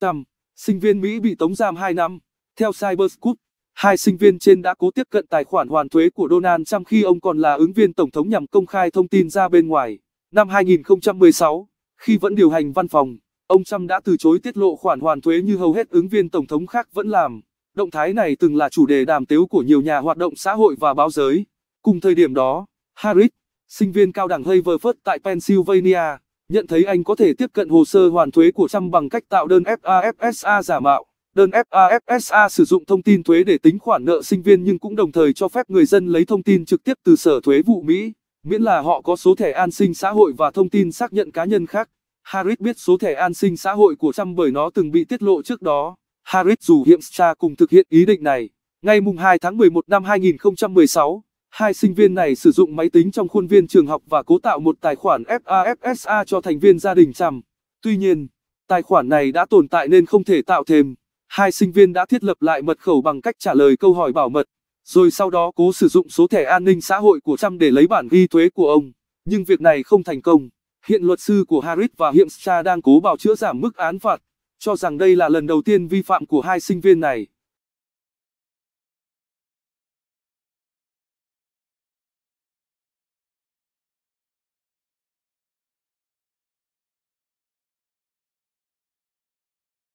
5. Sinh viên Mỹ bị tống giam 2 năm. Theo Cyberscoop, hai sinh viên trên đã cố tiếp cận tài khoản hoàn thuế của Donald Trump khi ông còn là ứng viên tổng thống nhằm công khai thông tin ra bên ngoài. Năm 2016, khi vẫn điều hành văn phòng, ông Trump đã từ chối tiết lộ khoản hoàn thuế như hầu hết ứng viên tổng thống khác vẫn làm. Động thái này từng là chủ đề đàm tiếu của nhiều nhà hoạt động xã hội và báo giới. Cùng thời điểm đó, Harris, sinh viên cao đẳng Harvard tại Pennsylvania, Nhận thấy anh có thể tiếp cận hồ sơ hoàn thuế của Trump bằng cách tạo đơn FAFSA giả mạo. Đơn FAFSA sử dụng thông tin thuế để tính khoản nợ sinh viên nhưng cũng đồng thời cho phép người dân lấy thông tin trực tiếp từ Sở Thuế vụ Mỹ, miễn là họ có số thẻ an sinh xã hội và thông tin xác nhận cá nhân khác. Harris biết số thẻ an sinh xã hội của Trump bởi nó từng bị tiết lộ trước đó. Harris dù Hiemstra cùng thực hiện ý định này. Ngày 2 tháng 11 năm 2016, Hai sinh viên này sử dụng máy tính trong khuôn viên trường học và cố tạo một tài khoản FAFSA cho thành viên gia đình Trump. Tuy nhiên, tài khoản này đã tồn tại nên không thể tạo thêm. Hai sinh viên đã thiết lập lại mật khẩu bằng cách trả lời câu hỏi bảo mật, rồi sau đó cố sử dụng số thẻ an ninh xã hội của Trump để lấy bản ghi thuế của ông. Nhưng việc này không thành công. Hiện luật sư của Harris và Hiemstra đang cố bào chữa giảm mức án phạt, cho rằng đây là lần đầu tiên vi phạm của hai sinh viên này.